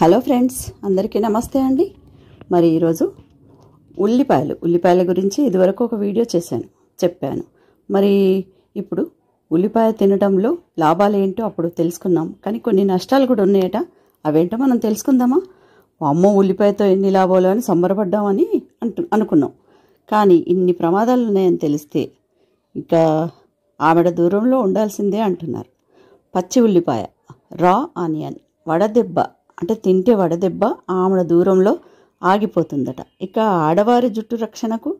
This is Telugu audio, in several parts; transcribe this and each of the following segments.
హలో ఫ్రెండ్స్ అందరికీ నమస్తే అండి మరి ఈరోజు ఉల్లిపాయలు ఉల్లిపాయల గురించి ఇదివరకు ఒక వీడియో చేశాను చెప్పాను మరి ఇప్పుడు ఉల్లిపాయ తినడంలో లాభాలు ఏంటో అప్పుడు తెలుసుకున్నాం కానీ కొన్ని నష్టాలు కూడా ఉన్నాయట అవేంటో మనం తెలుసుకుందామా అమ్మో ఉల్లిపాయతో ఎన్ని లాభాలు అని సంబరపడ్డామని అంటు అనుకున్నాం కానీ ఇన్ని ప్రమాదాలు ఉన్నాయని తెలిస్తే ఇంకా ఆవిడ దూరంలో ఉండాల్సిందే అంటున్నారు పచ్చి ఉల్లిపాయ రా ఆనియన్ వడదెబ్బ అంటే తింటే వడదెబ్బ ఆమెడ దూరంలో ఆగిపోతుందట ఇక ఆడవారి జుట్టు రక్షణకు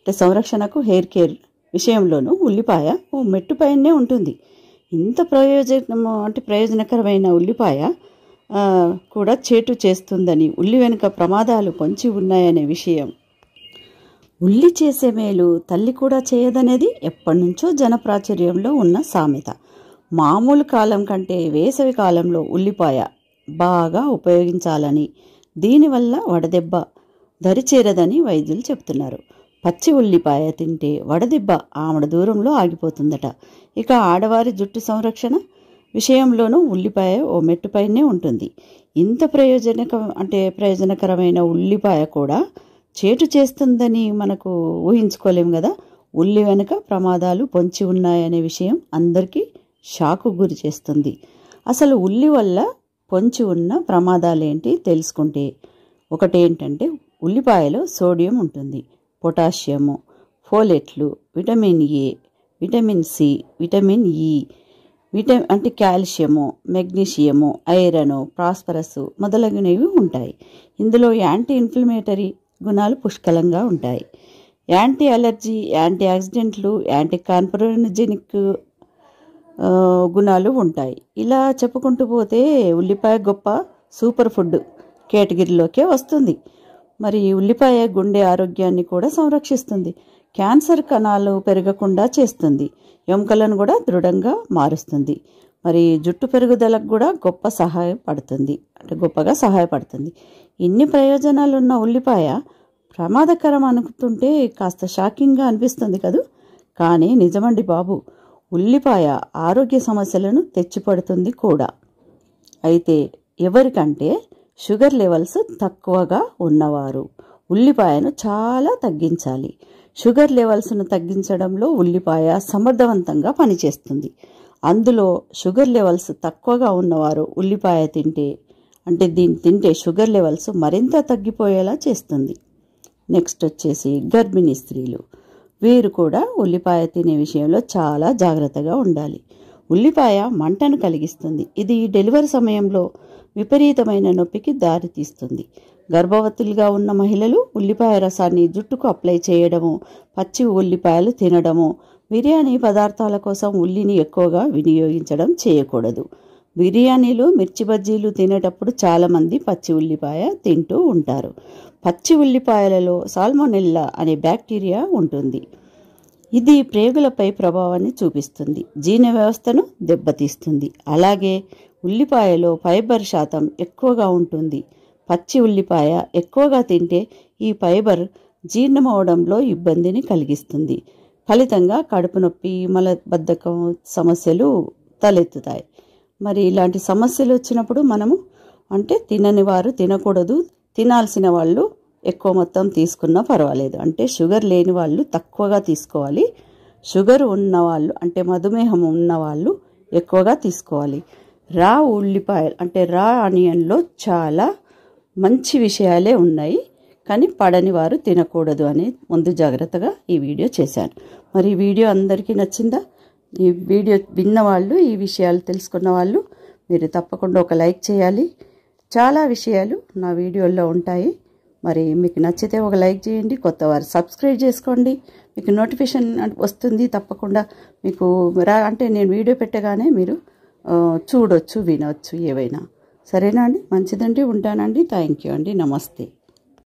అంటే సంరక్షణకు హెయిర్ కేర్ విషయంలోనూ ఉల్లిపాయ ఓ మెట్టుపైనే ఉంటుంది ఇంత ప్రయోజనము అంటే ప్రయోజనకరమైన ఉల్లిపాయ కూడా చేటు చేస్తుందని ఉల్లి వెనుక ప్రమాదాలు పొంచి ఉన్నాయనే విషయం ఉల్లి చేసే మేలు తల్లి కూడా చేయదనేది ఎప్పటినుంచో జనప్రాచుర్యంలో ఉన్న సామెత మామూలు కాలం కంటే వేసవి కాలంలో ఉల్లిపాయ బాగా ఉపయోగించాలని దీనివల్ల వడదెబ్బ దరిచేరదని వైద్యులు చెప్తున్నారు పచ్చి ఉల్లిపాయ తింటే వడదెబ్బ ఆమెడ దూరంలో ఆగిపోతుందట ఇక ఆడవారి జుట్టు సంరక్షణ విషయంలోనూ ఉల్లిపాయ ఓ మెట్టుపైనే ఉంటుంది ఇంత ప్రయోజనక అంటే ప్రయోజనకరమైన ఉల్లిపాయ కూడా చేటు చేస్తుందని మనకు ఊహించుకోలేము కదా ఉల్లి వెనుక ప్రమాదాలు పొంచి ఉన్నాయనే విషయం అందరికీ షాకు గురి చేస్తుంది అసలు ఉల్లి వల్ల పొంచి ఉన్న ప్రమాదాలేంటి తెలుసుకుంటే ఒకటేంటంటే ఉల్లిపాయలో సోడియం ఉంటుంది పొటాషియము ఫోలెట్లు vitamin A vitamin C vitamin E విట అంటే కాల్షియము మెగ్నీషియము ఐరను ప్రాస్పరస్ మొదలగునవి ఉంటాయి ఇందులో యాంటీ ఇన్ఫ్లమేటరీ గుణాలు పుష్కలంగా ఉంటాయి యాంటీ అలర్జీ యాంటీ యాక్సిడెంట్లు యాంటీ కాన్పరోజెనిక్ గుణాలు ఉంటాయి ఇలా చెప్పుకుంటూ పోతే ఉల్లిపాయ గొప్ప సూపర్ ఫుడ్ కేటగిరీలోకే వస్తుంది మరి ఉల్లిపాయ గుండె ఆరోగ్యాన్ని కూడా సంరక్షిస్తుంది క్యాన్సర్ కణాలు పెరగకుండా చేస్తుంది ఎముకలను కూడా దృఢంగా మారుస్తుంది మరి జుట్టు పెరుగుదలకు కూడా గొప్ప సహాయపడుతుంది అంటే గొప్పగా సహాయపడుతుంది ఇన్ని ప్రయోజనాలు ఉన్న ఉల్లిపాయ ప్రమాదకరం అనుకుంటుంటే కాస్త షాకింగ్గా అనిపిస్తుంది కదూ కానీ నిజమండి బాబు ఉల్లిపాయ ఆరోగ్య సమస్యలను తెచ్చిపెడుతుంది కూడా అయితే ఎవరికంటే షుగర్ లెవెల్స్ తక్కువగా ఉన్నవారు ఉల్లిపాయను చాలా తగ్గించాలి షుగర్ లెవెల్స్ను తగ్గించడంలో ఉల్లిపాయ సమర్థవంతంగా పనిచేస్తుంది అందులో షుగర్ లెవెల్స్ తక్కువగా ఉన్నవారు ఉల్లిపాయ తింటే అంటే దీన్ని తింటే షుగర్ లెవెల్స్ మరింత తగ్గిపోయేలా చేస్తుంది నెక్స్ట్ వచ్చేసి గర్భిణీ స్త్రీలు వీరు కూడా ఉల్లిపాయ తినే విషయంలో చాలా జాగ్రత్తగా ఉండాలి ఉల్లిపాయ మంటను కలిగిస్తుంది ఇది డెలివరీ సమయంలో విపరీతమైన నొప్పికి దారితీస్తుంది గర్భవతులుగా ఉన్న మహిళలు ఉల్లిపాయ రసాన్ని జుట్టుకు అప్లై చేయడము పచ్చి ఉల్లిపాయలు తినడము బిర్యానీ పదార్థాల కోసం ఉల్లిని ఎక్కువగా వినియోగించడం చేయకూడదు బిర్యానీలు మిర్చి బజ్జీలు తినేటప్పుడు చాలామంది పచ్చి ఉల్లిపాయ తింటూ ఉంటారు పచ్చి ఉల్లిపాయలలో సాల్మోనెల్లా అనే బ్యాక్టీరియా ఉంటుంది ఇది ప్రేగులపై ప్రభావాన్ని చూపిస్తుంది జీర్ణ వ్యవస్థను దెబ్బతీస్తుంది అలాగే ఉల్లిపాయలో ఫైబర్ శాతం ఎక్కువగా ఉంటుంది పచ్చి ఉల్లిపాయ ఎక్కువగా తింటే ఈ ఫైబర్ జీర్ణమవడంలో ఇబ్బందిని కలిగిస్తుంది ఫలితంగా కడుపు నొప్పి మలబద్ధకం సమస్యలు తలెత్తుతాయి మరి ఇలాంటి సమస్యలు వచ్చినప్పుడు మనము అంటే తినని వారు తినకూడదు తినాల్సిన వాళ్ళు ఎక్కువ మొత్తం తీసుకున్నా పర్వాలేదు అంటే షుగర్ లేని వాళ్ళు తక్కువగా తీసుకోవాలి షుగర్ ఉన్నవాళ్ళు అంటే మధుమేహం ఉన్నవాళ్ళు ఎక్కువగా తీసుకోవాలి రా ఉల్లిపాయలు అంటే రా ఆనియన్లో చాలా మంచి విషయాలే ఉన్నాయి కానీ పడని వారు తినకూడదు అని ముందు జాగ్రత్తగా ఈ వీడియో చేశాను మరి ఈ వీడియో అందరికీ నచ్చిందా ఈ వీడియో విన్నవాళ్ళు ఈ విషయాలు తెలుసుకున్న వాళ్ళు మీరు తప్పకుండా ఒక లైక్ చేయాలి చాలా విషయాలు నా వీడియోల్లో ఉంటాయి మరి మీకు నచ్చితే ఒక లైక్ చేయండి కొత్త వారు సబ్స్క్రైబ్ చేసుకోండి మీకు నోటిఫికేషన్ వస్తుంది తప్పకుండా మీకు రా అంటే నేను వీడియో పెట్టగానే మీరు చూడొచ్చు వినవచ్చు ఏవైనా సరేనా అండి మంచిదండి ఉంటానండి థ్యాంక్ యూ అండి నమస్తే